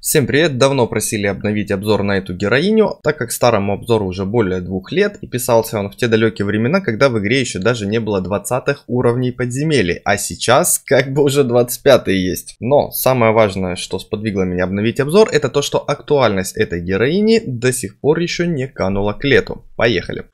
Всем привет! Давно просили обновить обзор на эту героиню, так как старому обзору уже более двух лет и писался он в те далекие времена, когда в игре еще даже не было 20 уровней подземелий, а сейчас как бы уже 25 есть. Но самое важное, что сподвигло меня обновить обзор, это то, что актуальность этой героини до сих пор еще не канула к лету. Поехали!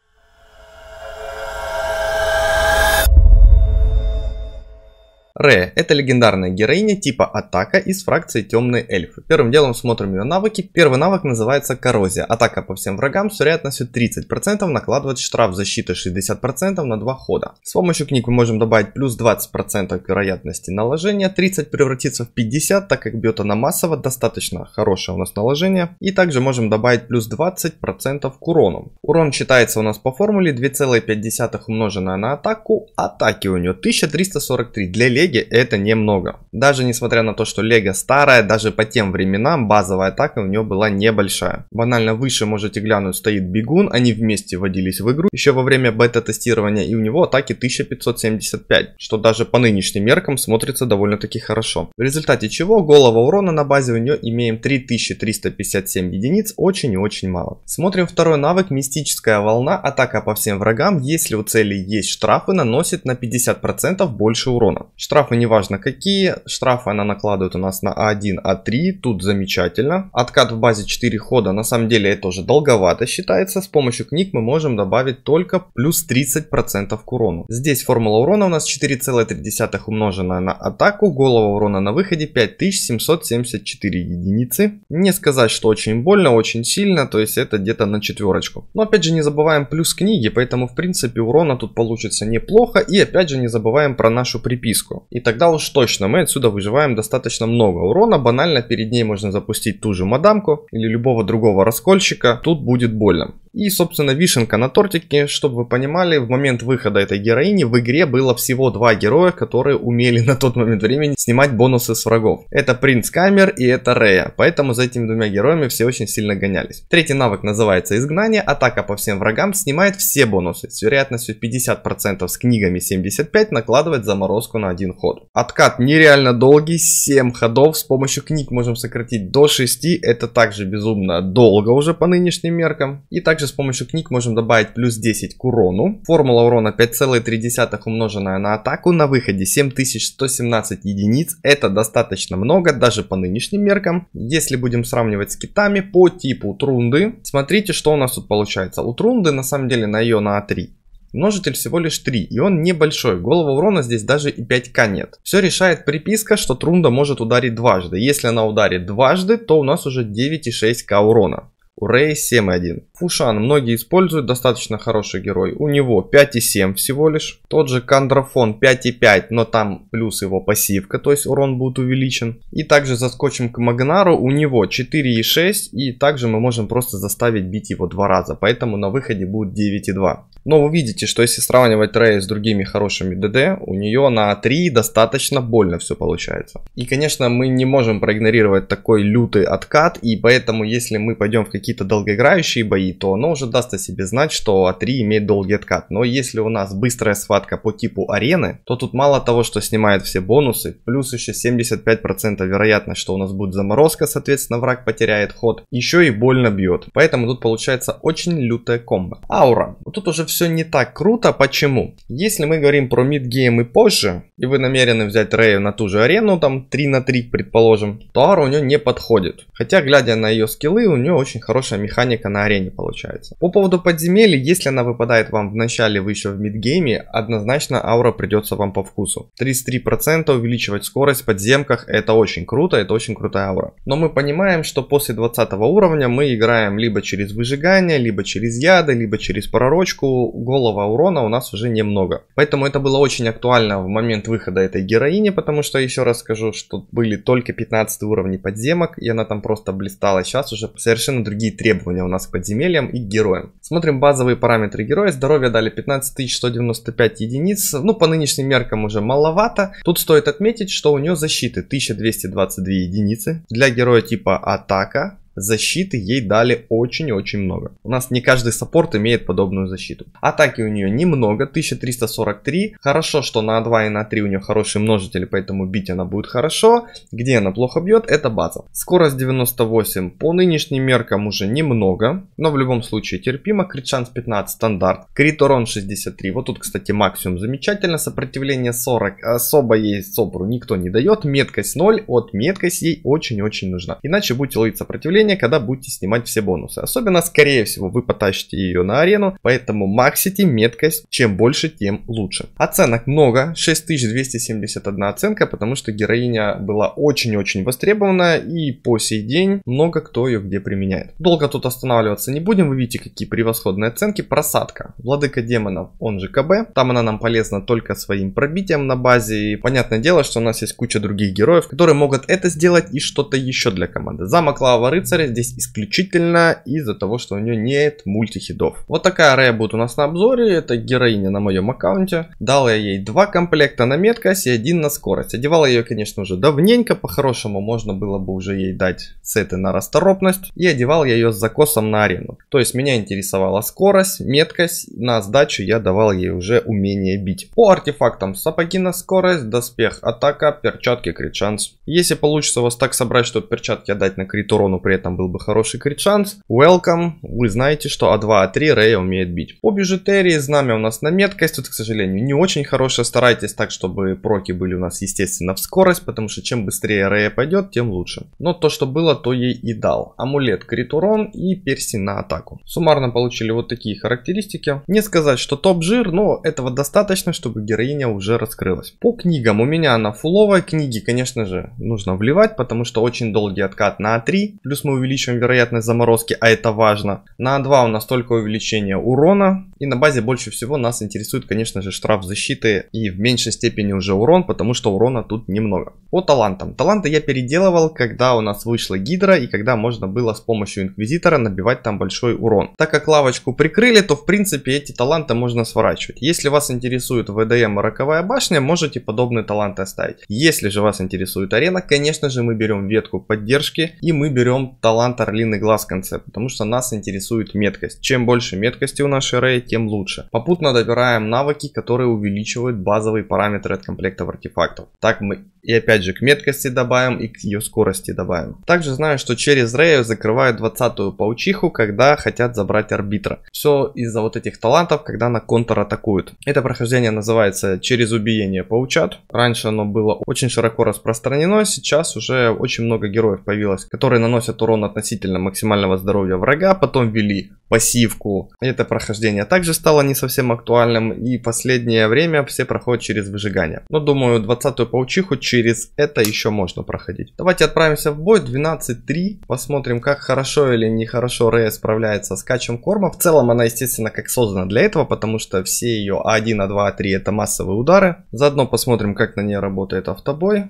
Ре – это легендарная героиня типа атака из фракции Темные Эльфы. Первым делом смотрим ее навыки. Первый навык называется Коррозия. Атака по всем врагам с вероятностью 30% накладывает штраф защиты 60% на 2 хода. С помощью книг мы можем добавить плюс 20% вероятности наложения, 30 превратится в 50, так как бьет она массово, достаточно хорошее у нас наложение. И также можем добавить плюс 20% к урону. Урон считается у нас по формуле 2,5 умноженное на атаку. Атаки у нее 1343 для лечения леге это немного. Даже несмотря на то, что лего старая, даже по тем временам базовая атака у нее была небольшая. Банально выше можете глянуть стоит бегун, они вместе водились в игру еще во время бета-тестирования и у него атаки 1575, что даже по нынешним меркам смотрится довольно-таки хорошо. В результате чего голого урона на базе у нее имеем 3357 единиц, очень и очень мало. Смотрим второй навык мистическая волна, атака по всем врагам, если у цели есть штрафы, наносит на 50% больше урона. Что Штрафы неважно какие. Штрафы она накладывает у нас на А1, А3. Тут замечательно. Откат в базе 4 хода. На самом деле это уже долговато считается. С помощью книг мы можем добавить только плюс 30% к урону. Здесь формула урона у нас 4,3 умноженная на атаку. Голова урона на выходе 5774 единицы. Не сказать, что очень больно, очень сильно. То есть это где-то на четверочку. Но опять же не забываем плюс книги. Поэтому в принципе урона тут получится неплохо. И опять же не забываем про нашу приписку. И тогда уж точно мы отсюда выживаем достаточно много урона. Банально перед ней можно запустить ту же мадамку или любого другого раскольщика. Тут будет больно. И, собственно, вишенка на тортике, чтобы вы понимали, в момент выхода этой героини в игре было всего два героя, которые умели на тот момент времени снимать бонусы с врагов. Это Принц Камер и это Рея, поэтому за этими двумя героями все очень сильно гонялись. Третий навык называется Изгнание, атака по всем врагам снимает все бонусы, с вероятностью 50% с книгами 75 накладывает заморозку на один ход. Откат нереально долгий, 7 ходов. С помощью книг можем сократить до 6. Это также безумно долго уже по нынешним меркам. И также с помощью книг можем добавить плюс 10 к урону. Формула урона 5,3 умноженная на атаку. На выходе 7117 единиц. Это достаточно много, даже по нынешним меркам. Если будем сравнивать с китами по типу трунды, смотрите, что у нас тут получается. У трунды на самом деле на ее на А3 Множитель всего лишь 3, и он небольшой. Голого урона здесь даже и 5к нет. Все решает приписка, что Трунда может ударить дважды. Если она ударит дважды, то у нас уже 9,6к урона. У Рэй 7.1. Фушан многие используют, достаточно хороший герой. У него 5.7 всего лишь. Тот же Кандрафон 5.5, но там плюс его пассивка, то есть урон будет увеличен. И также заскочим к Магнару, у него 4.6 и также мы можем просто заставить бить его два раза, поэтому на выходе будет 9.2. Но вы видите, что если сравнивать Рэй с другими хорошими ДД, у нее на 3 достаточно больно все получается. И конечно мы не можем проигнорировать такой лютый откат, и поэтому если мы пойдем в какие какие-то долгоиграющие бои, то оно уже даст о себе знать, что А3 имеет долгий откат. Но если у нас быстрая схватка по типу арены, то тут мало того, что снимает все бонусы, плюс еще 75% вероятность, что у нас будет заморозка, соответственно враг потеряет ход, еще и больно бьет. Поэтому тут получается очень лютая комбо. Аура. Вот тут уже все не так круто, почему? Если мы говорим про мидгейм и позже, и вы намерены взять Рею на ту же арену, там 3 на 3 предположим, то аура у нее не подходит. Хотя, глядя на ее скиллы, у нее очень хорошая хорошая механика на арене получается. По поводу подземелья, если она выпадает вам в начале, вы еще в мидгейме, однозначно аура придется вам по вкусу. 33% увеличивать скорость в подземках, это очень круто, это очень крутая аура. Но мы понимаем, что после 20 уровня мы играем либо через выжигание, либо через яды, либо через пророчку, голова урона у нас уже немного. Поэтому это было очень актуально в момент выхода этой героини, потому что, еще раз скажу, что были только 15 уровней подземок, и она там просто блистала. Сейчас уже совершенно другие другие требования у нас к подземельям и к героям. Смотрим базовые параметры героя. Здоровье дали 15195 единиц. Ну, по нынешним меркам уже маловато. Тут стоит отметить, что у нее защиты 1222 единицы. Для героя типа атака Защиты ей дали очень-очень много. У нас не каждый саппорт имеет подобную защиту. Атаки у нее немного, 1343. Хорошо, что на 2 и на 3 у нее хорошие множители, поэтому бить она будет хорошо. Где она плохо бьет, это база. Скорость 98 по нынешним меркам уже немного, но в любом случае терпимо. Крит шанс 15 стандарт, крит урон 63. Вот тут, кстати, максимум замечательно. Сопротивление 40, особо ей собру никто не дает. Меткость 0, вот меткость ей очень-очень нужна. Иначе будете ловить сопротивление обновление, когда будете снимать все бонусы. Особенно, скорее всего, вы потащите ее на арену, поэтому максите меткость, чем больше, тем лучше. Оценок много, 6271 оценка, потому что героиня была очень-очень востребована и по сей день много кто ее где применяет. Долго тут останавливаться не будем, вы видите, какие превосходные оценки. Просадка. Владыка демонов, он же КБ. Там она нам полезна только своим пробитием на базе. И понятное дело, что у нас есть куча других героев, которые могут это сделать и что-то еще для команды. Замок Лава Рыцарь процессоре здесь исключительно из-за того, что у нее нет мультихидов. Вот такая Рея будет у нас на обзоре, это героиня на моем аккаунте. Дал я ей два комплекта на меткость и один на скорость. Одевал я ее, конечно, уже давненько, по-хорошему можно было бы уже ей дать сеты на расторопность. И одевал я ее с закосом на арену. То есть меня интересовала скорость, меткость, на сдачу я давал ей уже умение бить. По артефактам сапоги на скорость, доспех атака, перчатки крит шанс. Если получится вас так собрать, что перчатки отдать на крит урону при этом там был бы хороший крит-шанс. Welcome, вы знаете, что А2, А3 Рэй умеет бить. По бижутерии знамя у нас на меткость, это, к сожалению, не очень хорошая. Старайтесь так, чтобы проки были у нас, естественно, в скорость, потому что чем быстрее Рэя пойдет, тем лучше. Но то, что было, то ей и дал. Амулет, крит урон и перси на атаку. Суммарно получили вот такие характеристики. Не сказать, что топ жир, но этого достаточно, чтобы героиня уже раскрылась. По книгам у меня она фуловая. Книги, конечно же, нужно вливать, потому что очень долгий откат на А3. Плюс мы увеличиваем вероятность заморозки, а это важно. На 2 у нас только увеличение урона. И на базе больше всего нас интересует, конечно же, штраф защиты и в меньшей степени уже урон, потому что урона тут немного. По талантам. Таланты я переделывал, когда у нас вышла гидра и когда можно было с помощью инквизитора набивать там большой урон. Так как лавочку прикрыли, то в принципе эти таланты можно сворачивать. Если вас интересует ВДМ и Роковая башня, можете подобные таланты оставить. Если же вас интересует арена, конечно же мы берем ветку поддержки и мы берем талант орлиный глаз в конце, потому что нас интересует меткость. Чем больше меткости у нашей рей, тем лучше. Попутно добираем навыки, которые увеличивают базовые параметры от комплектов артефактов. Так мы и опять же к меткости добавим и к ее скорости добавим. Также знаю, что через Рею закрывают 20 паучиху, когда хотят забрать арбитра. Все из-за вот этих талантов, когда на контр атакуют. Это прохождение называется через убиение паучат. Раньше оно было очень широко распространено, сейчас уже очень много героев появилось, которые наносят урон урон относительно максимального здоровья врага, потом ввели пассивку. Это прохождение также стало не совсем актуальным, и последнее время все проходят через выжигание. Но думаю, 20-ю паучиху через это еще можно проходить. Давайте отправимся в бой 12-3, посмотрим, как хорошо или нехорошо Рэй справляется с качем корма. В целом она, естественно, как создана для этого, потому что все ее А1, А2, А3 это массовые удары. Заодно посмотрим, как на ней работает автобой.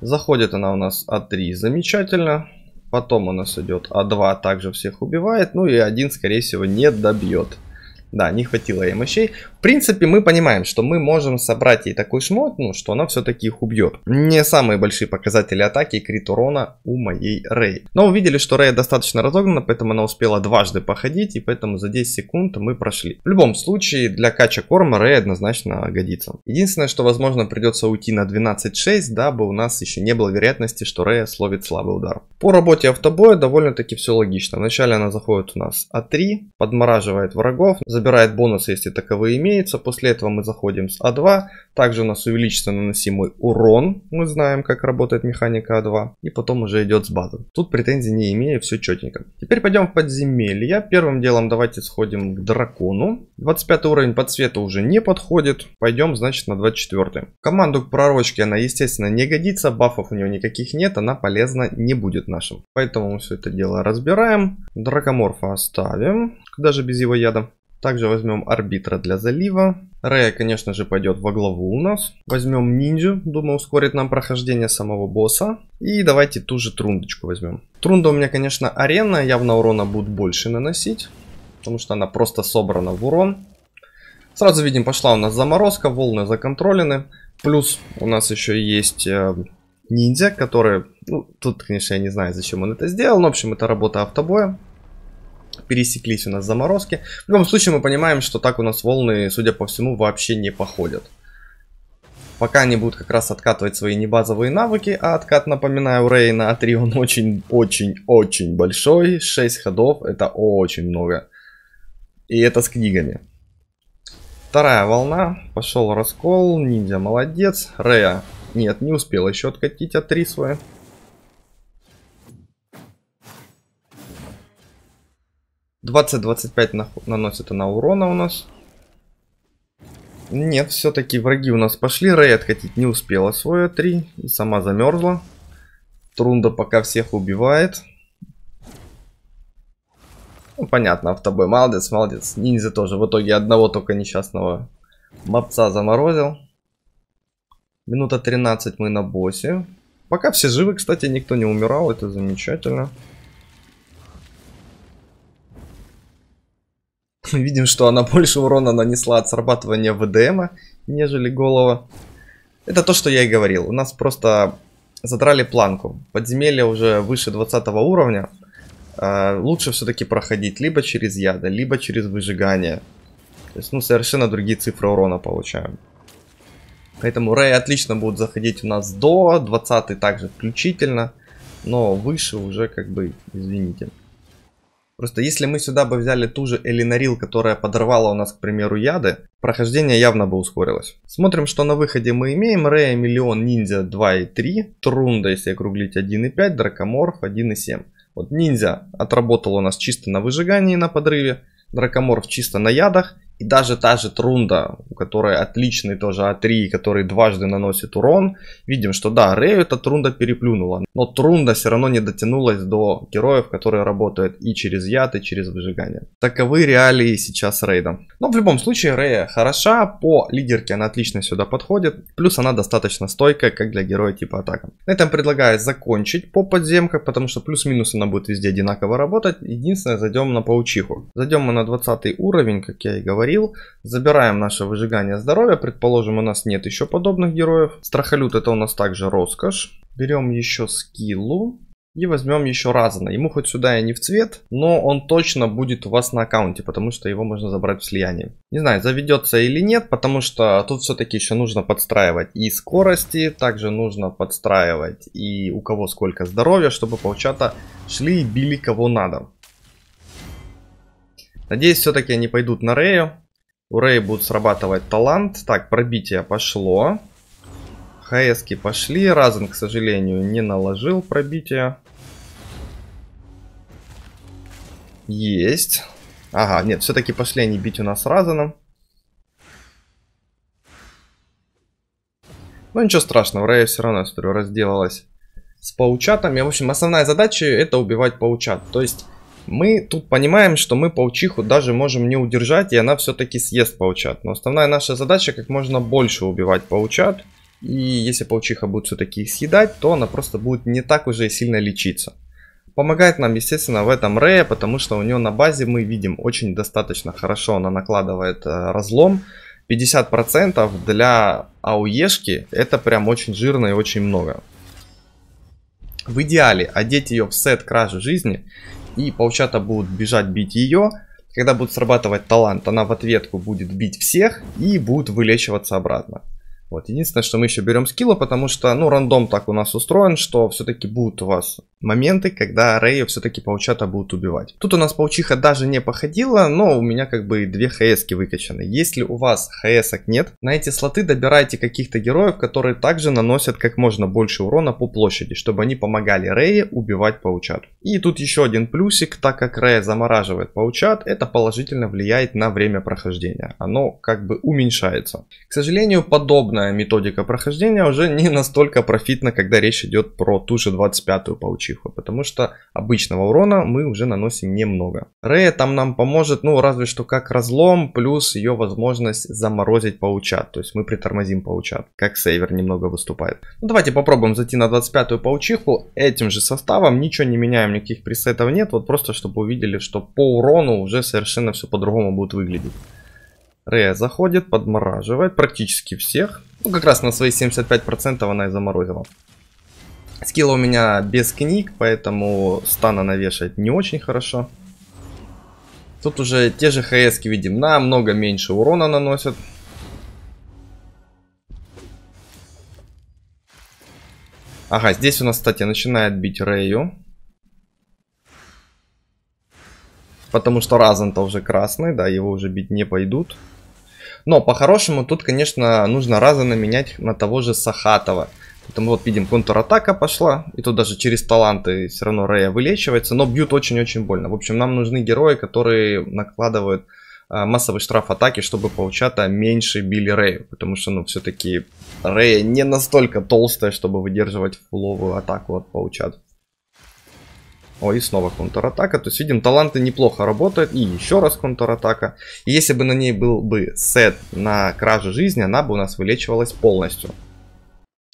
Заходит она у нас А3, замечательно. Потом у нас идет А2, также всех убивает. Ну и один, скорее всего, не добьет. Да, не хватило ей мощей принципе, мы понимаем, что мы можем собрать ей такой шмот, ну, что она все-таки их убьет. Не самые большие показатели атаки и крит урона у моей Рэй. Но увидели, что Рэй достаточно разогнана, поэтому она успела дважды походить, и поэтому за 10 секунд мы прошли. В любом случае, для кача корма Рэй однозначно годится. Единственное, что, возможно, придется уйти на 12-6, дабы у нас еще не было вероятности, что Рэй словит слабый удар. По работе автобоя довольно-таки все логично. Вначале она заходит у нас А3, подмораживает врагов, забирает бонусы, если таковые имеют, имеется. После этого мы заходим с А2. Также у нас увеличится наносимый урон. Мы знаем, как работает механика А2. И потом уже идет с базы. Тут претензий не имею, все четенько. Теперь пойдем в подземелье. Первым делом давайте сходим к дракону. 25 уровень по цвету уже не подходит. Пойдем, значит, на 24. Команду к пророчке она, естественно, не годится. Бафов у нее никаких нет. Она полезна не будет нашим. Поэтому мы все это дело разбираем. Дракоморфа оставим. Даже без его яда. Также возьмем арбитра для залива. Рея, конечно же, пойдет во главу у нас. Возьмем ниндзю, думаю, ускорит нам прохождение самого босса. И давайте ту же трундочку возьмем. Трунда у меня, конечно, арена, явно урона будет больше наносить. Потому что она просто собрана в урон. Сразу видим, пошла у нас заморозка, волны законтролены. Плюс у нас еще есть э, ниндзя, который... Ну, тут, конечно, я не знаю, зачем он это сделал. Но, в общем, это работа автобоя пересеклись у нас заморозки. В любом случае мы понимаем, что так у нас волны, судя по всему, вообще не походят. Пока они будут как раз откатывать свои не базовые навыки, а откат, напоминаю, Рейна А3, он очень-очень-очень большой. 6 ходов, это очень много. И это с книгами. Вторая волна, пошел раскол, ниндзя молодец. Рея, нет, не успел еще откатить А3 свое. 20-25 на... наносит она урона у нас. Нет, все-таки враги у нас пошли. Рэй откатить не успела свое 3. И сама замерзла. Трунда пока всех убивает. Ну, понятно, автобой. Молодец, молодец. Ниндзя тоже. В итоге одного только несчастного мопца заморозил. Минута 13 мы на боссе. Пока все живы, кстати, никто не умирал. Это замечательно. мы видим, что она больше урона нанесла от срабатывания ВДМа, нежели голова. Это то, что я и говорил. У нас просто задрали планку. Подземелье уже выше 20 уровня. А, лучше все-таки проходить либо через яды, либо через выжигание. То есть, ну, совершенно другие цифры урона получаем. Поэтому Рэй отлично будут заходить у нас до 20 также включительно. Но выше уже как бы, извините. Просто если мы сюда бы взяли ту же Элинарил, которая подорвала у нас, к примеру, яды, прохождение явно бы ускорилось. Смотрим, что на выходе мы имеем. Рея Миллион, Ниндзя 2 и 3, Трунда, если округлить 1,5, Дракоморф 1,7. Вот Ниндзя отработал у нас чисто на выжигании на подрыве, Дракоморф чисто на ядах, и даже та же Трунда, у которой отличный тоже А3, который дважды наносит урон, видим, что да, Рею эта Трунда переплюнула. Но Трунда все равно не дотянулась до героев, которые работают и через яд, и через выжигание. Таковы реалии сейчас Рейда. Но в любом случае Рея хороша, по лидерке она отлично сюда подходит, плюс она достаточно стойкая, как для героя типа атака. На этом предлагаю закончить по подземках, потому что плюс-минус она будет везде одинаково работать. Единственное, зайдем на паучиху. Зайдем мы на 20 уровень, как я и говорил говорил. Забираем наше выжигание здоровья. Предположим, у нас нет еще подобных героев. Страхолют это у нас также роскошь. Берем еще скиллу. И возьмем еще Разана. Ему хоть сюда и не в цвет, но он точно будет у вас на аккаунте, потому что его можно забрать в слиянии. Не знаю, заведется или нет, потому что тут все-таки еще нужно подстраивать и скорости, также нужно подстраивать и у кого сколько здоровья, чтобы паучата шли и били кого надо. Надеюсь, все-таки они пойдут на Рею. У Рэя будет срабатывать талант. Так, пробитие пошло. ХСки пошли. Разен, к сожалению, не наложил пробитие. Есть. Ага, нет, все-таки пошли они бить у нас Разаном. Ну ничего страшного, Рэя все равно, я смотрю, разделалась с паучатами. В общем, основная задача это убивать паучат. То есть мы тут понимаем, что мы паучиху даже можем не удержать, и она все-таки съест паучат. Но основная наша задача как можно больше убивать паучат. И если паучиха будет все-таки их съедать, то она просто будет не так уже и сильно лечиться. Помогает нам, естественно, в этом Рея, потому что у нее на базе мы видим очень достаточно хорошо она накладывает э, разлом. 50% для АУЕшки это прям очень жирно и очень много. В идеале одеть ее в сет кражи жизни и паучата будут бежать бить ее. Когда будет срабатывать талант, она в ответку будет бить всех и будут вылечиваться обратно. Вот, единственное, что мы еще берем скилла, потому что, ну, рандом так у нас устроен, что все-таки будут у вас моменты, когда Рэю все-таки паучата будут убивать. Тут у нас паучиха даже не походила, но у меня как бы две хс выкачаны. Если у вас хс нет, на эти слоты добирайте каких-то героев, которые также наносят как можно больше урона по площади, чтобы они помогали Рэе убивать паучат. И тут еще один плюсик, так как Рэя замораживает паучат, это положительно влияет на время прохождения. Оно как бы уменьшается. К сожалению, подобная методика прохождения уже не настолько профитна, когда речь идет про ту же 25-ю паучиху чиху, потому что обычного урона мы уже наносим немного. Рея там нам поможет, ну, разве что как разлом, плюс ее возможность заморозить паучат, то есть мы притормозим паучат, как сейвер немного выступает. Ну, давайте попробуем зайти на 25-ю паучиху этим же составом, ничего не меняем, никаких пресетов нет, вот просто чтобы увидели, что по урону уже совершенно все по-другому будет выглядеть. Рея заходит, подмораживает практически всех. Ну, как раз на свои 75% она и заморозила. Скилла у меня без книг, поэтому стана навешать не очень хорошо. Тут уже те же хс видим, намного меньше урона наносят. Ага, здесь у нас, кстати, начинает бить Рэю. Потому что Разан-то уже красный, да, его уже бить не пойдут. Но по-хорошему тут, конечно, нужно Разана менять на того же Сахатова. Поэтому вот видим, контратака пошла. И тут даже через таланты все равно Рея вылечивается, но бьют очень-очень больно. В общем, нам нужны герои, которые накладывают а, массовый штраф атаки, чтобы получать меньше били Рэю, потому что, ну, все-таки Рэя не настолько толстая, чтобы выдерживать фуловую атаку от Паучат. Ой, и снова контратака. То есть, видим, таланты неплохо работают. И еще раз контратака. И если бы на ней был бы сет на краже жизни, она бы у нас вылечивалась полностью.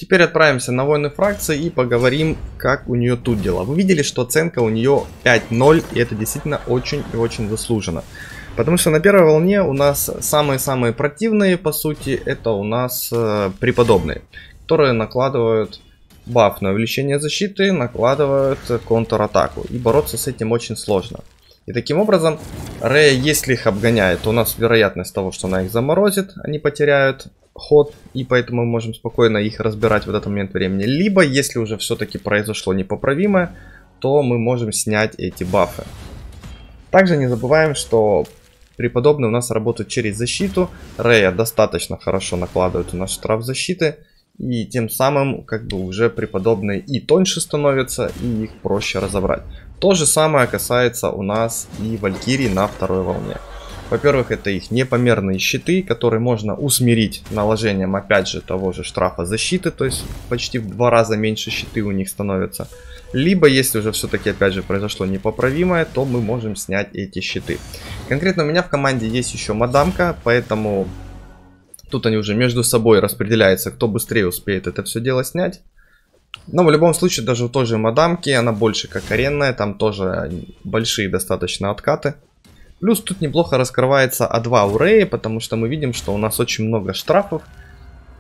Теперь отправимся на войны фракции и поговорим, как у нее тут дела. Вы видели, что оценка у нее 5.0, и это действительно очень и очень заслуженно. Потому что на первой волне у нас самые-самые противные, по сути, это у нас э, преподобные, которые накладывают баф на увеличение защиты, накладывают контратаку. И бороться с этим очень сложно. И таким образом, Рея, если их обгоняет, то у нас вероятность того, что она их заморозит, они потеряют ход, и поэтому мы можем спокойно их разбирать в этот момент времени. Либо, если уже все-таки произошло непоправимое, то мы можем снять эти бафы. Также не забываем, что преподобные у нас работают через защиту. Рея достаточно хорошо накладывает у нас штраф защиты. И тем самым, как бы уже преподобные и тоньше становятся, и их проще разобрать. То же самое касается у нас и Валькирий на второй волне. Во-первых, это их непомерные щиты, которые можно усмирить наложением, опять же, того же штрафа защиты, то есть почти в два раза меньше щиты у них становятся. Либо, если уже все-таки, опять же, произошло непоправимое, то мы можем снять эти щиты. Конкретно у меня в команде есть еще мадамка, поэтому тут они уже между собой распределяются, кто быстрее успеет это все дело снять. Но ну, в любом случае, даже у той же мадамки, она больше как аренная, там тоже большие достаточно откаты. Плюс тут неплохо раскрывается А2 у Рея, потому что мы видим, что у нас очень много штрафов,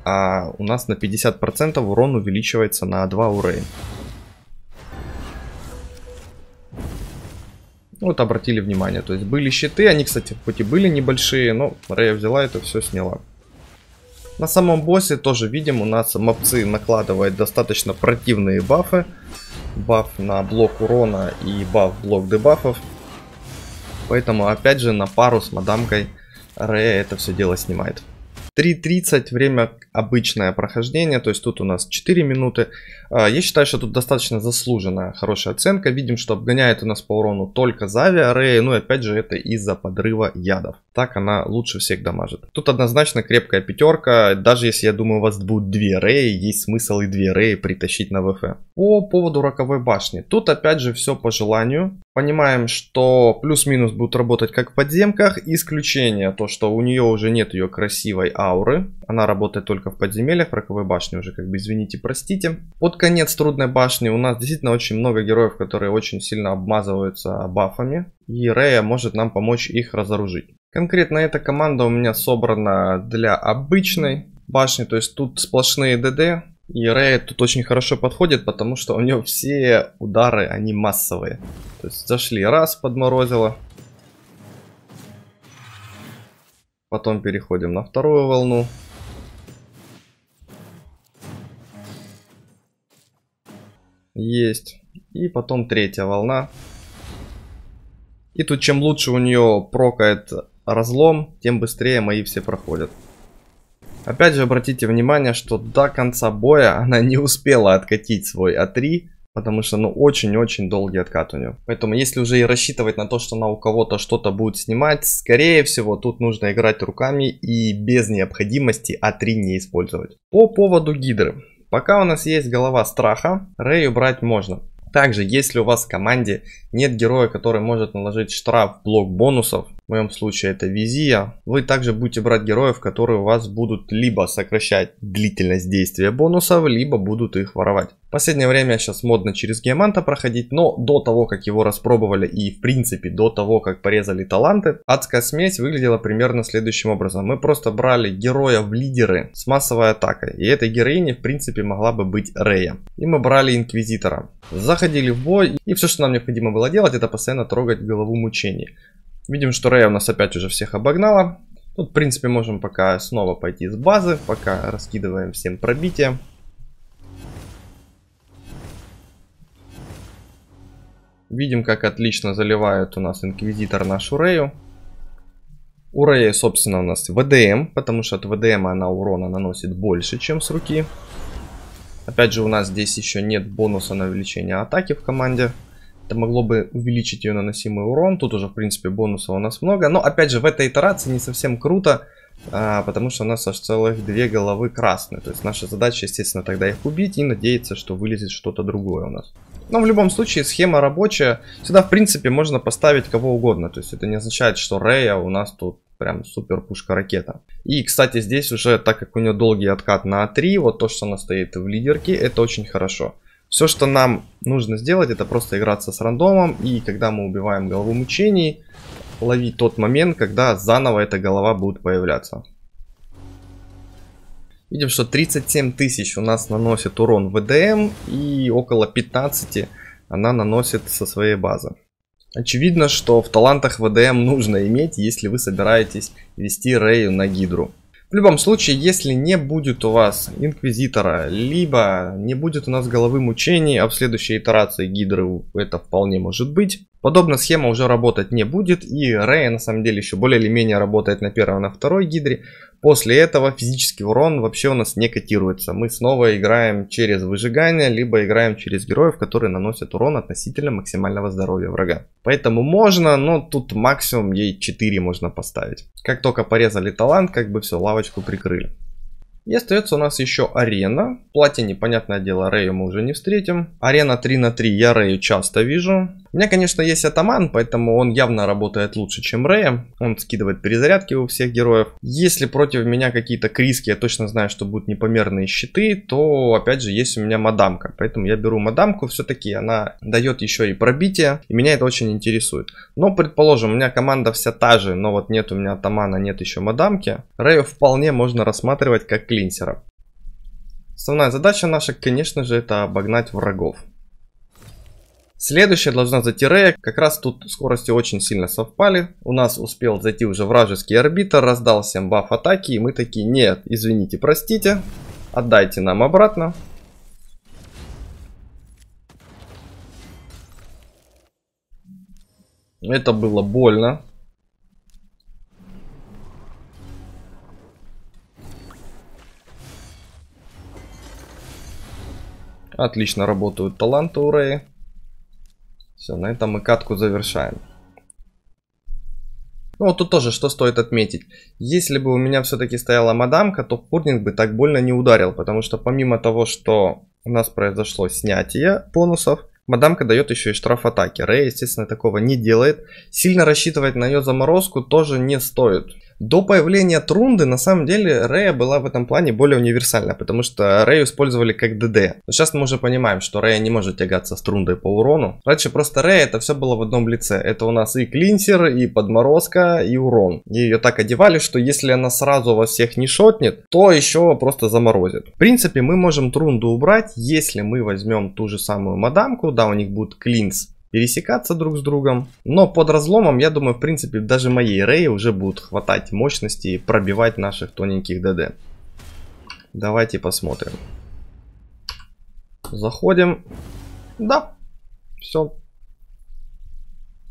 а у нас на 50% урон увеличивается на А2 у Рея. Вот обратили внимание, то есть были щиты, они, кстати, хоть и были небольшие, но Рея взяла это все, сняла. На самом боссе тоже видим, у нас мопцы накладывает достаточно противные бафы. Баф на блок урона и баф блок дебафов. Поэтому опять же на пару с мадамкой Рея это все дело снимает. 3.30 время обычное прохождение, то есть тут у нас 4 минуты. А, я считаю, что тут достаточно заслуженная хорошая оценка. Видим, что обгоняет у нас по урону только Зави, Арея, ну и опять же это из-за подрыва ядов. Так она лучше всех дамажит. Тут однозначно крепкая пятерка, даже если, я думаю, у вас будут две Реи, есть смысл и две Реи притащить на ВФ. По поводу Роковой башни, тут опять же все по желанию. Понимаем, что плюс-минус будут работать как в подземках. Исключение то, что у нее уже нет ее красивой ауры. Она работает только в подземельях, в Роковой башне уже как бы извините, простите. Под конец Трудной башни у нас действительно очень много героев, которые очень сильно обмазываются бафами. И Рея может нам помочь их разоружить. Конкретно эта команда у меня собрана для обычной башни. То есть тут сплошные ДД. И Рэй тут очень хорошо подходит, потому что у него все удары, они массовые. То есть зашли раз, подморозило. Потом переходим на вторую волну. Есть. И потом третья волна. И тут чем лучше у нее прокает разлом, тем быстрее мои все проходят. Опять же обратите внимание, что до конца боя она не успела откатить свой А3, потому что ну очень-очень долгий откат у нее. Поэтому если уже и рассчитывать на то, что она у кого-то что-то будет снимать, скорее всего тут нужно играть руками и без необходимости А3 не использовать. По поводу гидры. Пока у нас есть голова страха, Рэю брать можно. Также, если у вас в команде нет героя, который может наложить штраф, блок бонусов, в моем случае это визия, вы также будете брать героев, которые у вас будут либо сокращать длительность действия бонусов, либо будут их воровать. В последнее время сейчас модно через геоманта проходить, но до того, как его распробовали и в принципе до того, как порезали таланты, адская смесь выглядела примерно следующим образом. Мы просто брали героя в лидеры с массовой атакой, и этой героиней в принципе могла бы быть Рея. И мы брали Инквизитора. Заходили в бой, и все, что нам необходимо было делать, это постоянно трогать голову мучений. Видим, что Рэй у нас опять уже всех обогнала. Тут, в принципе, можем пока снова пойти с базы, пока раскидываем всем пробитие. Видим, как отлично заливает у нас Инквизитор нашу Рэю. У Реи, собственно, у нас ВДМ, потому что от ВДМ она урона наносит больше, чем с руки. Опять же, у нас здесь еще нет бонуса на увеличение атаки в команде. Это могло бы увеличить ее наносимый урон. Тут уже, в принципе, бонуса у нас много. Но, опять же, в этой итерации не совсем круто, а, потому что у нас аж целых две головы красные. То есть наша задача, естественно, тогда их убить и надеяться, что вылезет что-то другое у нас. Но в любом случае схема рабочая. Сюда, в принципе, можно поставить кого угодно. То есть это не означает, что Рея у нас тут прям супер пушка ракета. И, кстати, здесь уже, так как у нее долгий откат на А3, вот то, что она стоит в лидерке, это очень хорошо. Все, что нам нужно сделать, это просто играться с рандомом. И когда мы убиваем голову мучений, ловить тот момент, когда заново эта голова будет появляться. Видим, что 37 тысяч у нас наносит урон ВДМ и около 15 она наносит со своей базы. Очевидно, что в талантах ВДМ нужно иметь, если вы собираетесь вести Рею на Гидру. В любом случае, если не будет у вас Инквизитора, либо не будет у нас головы мучений, а в следующей итерации Гидры это вполне может быть, Подобная схема уже работать не будет, и Рея на самом деле еще более или менее работает на первой, а на второй гидре. После этого физический урон вообще у нас не котируется. Мы снова играем через выжигание, либо играем через героев, которые наносят урон относительно максимального здоровья врага. Поэтому можно, но тут максимум ей 4 можно поставить. Как только порезали талант, как бы все, лавочку прикрыли. И остается у нас еще арена. В платье, непонятное дело, Рэю мы уже не встретим. Арена 3 на 3 я Рэю часто вижу. У меня, конечно, есть атаман, поэтому он явно работает лучше, чем Рея. Он скидывает перезарядки у всех героев. Если против меня какие-то криски, я точно знаю, что будут непомерные щиты, то, опять же, есть у меня мадамка. Поэтому я беру мадамку, все-таки она дает еще и пробитие, и меня это очень интересует. Но, предположим, у меня команда вся та же, но вот нет у меня атамана, нет еще мадамки. Рею вполне можно рассматривать как клинсера. Основная задача наша, конечно же, это обогнать врагов. Следующая должна за тире, как раз тут скорости очень сильно совпали. У нас успел зайти уже вражеский арбитр, раздал всем баф атаки, и мы такие, нет, извините, простите, отдайте нам обратно. Это было больно. Отлично работают таланты у Рэя. Все, на этом мы катку завершаем. Ну вот тут тоже что стоит отметить. Если бы у меня все-таки стояла мадамка, то Пурнинг бы так больно не ударил, потому что помимо того, что у нас произошло снятие бонусов, мадамка дает еще и штраф атаки. Рэй, естественно, такого не делает. Сильно рассчитывать на ее заморозку тоже не стоит. До появления Трунды, на самом деле, Рея была в этом плане более универсальна, потому что Рею использовали как ДД. Но сейчас мы уже понимаем, что Рея не может тягаться с Трундой по урону. Раньше просто Рея это все было в одном лице. Это у нас и клинсер, и подморозка, и урон. И ее так одевали, что если она сразу во всех не шотнет, то еще просто заморозит. В принципе, мы можем Трунду убрать, если мы возьмем ту же самую мадамку, да, у них будет клинс пересекаться друг с другом. Но под разломом, я думаю, в принципе, даже моей Рэй уже будут хватать мощности и пробивать наших тоненьких ДД. Давайте посмотрим. Заходим. Да, все.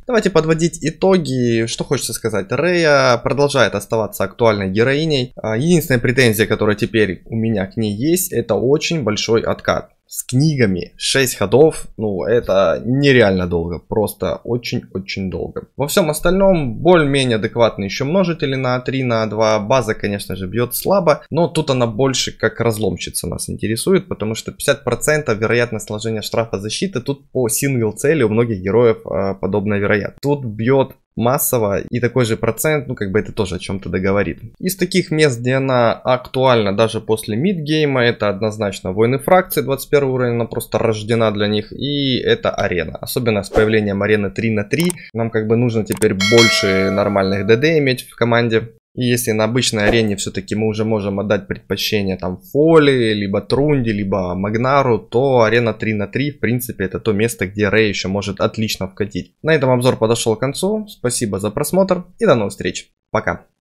Давайте подводить итоги. Что хочется сказать. Рея продолжает оставаться актуальной героиней. А, единственная претензия, которая теперь у меня к ней есть, это очень большой откат с книгами 6 ходов, ну это нереально долго, просто очень-очень долго. Во всем остальном более-менее адекватные еще множители на 3, на 2, база конечно же бьет слабо, но тут она больше как разломщица нас интересует, потому что 50% вероятность сложения штрафа защиты тут по сингл цели у многих героев э, подобная вероятность. Тут бьет массово, и такой же процент, ну как бы это тоже о чем-то договорит. Из таких мест, где она актуальна даже после мидгейма, это однозначно войны фракции 21 уровень, она просто рождена для них, и это арена. Особенно с появлением арены 3 на 3, нам как бы нужно теперь больше нормальных ДД иметь в команде. И если на обычной арене все-таки мы уже можем отдать предпочтение там Фоли, либо Трунди, либо Магнару, то арена 3 на 3 в принципе это то место, где Рэй еще может отлично вкатить. На этом обзор подошел к концу. Спасибо за просмотр и до новых встреч. Пока.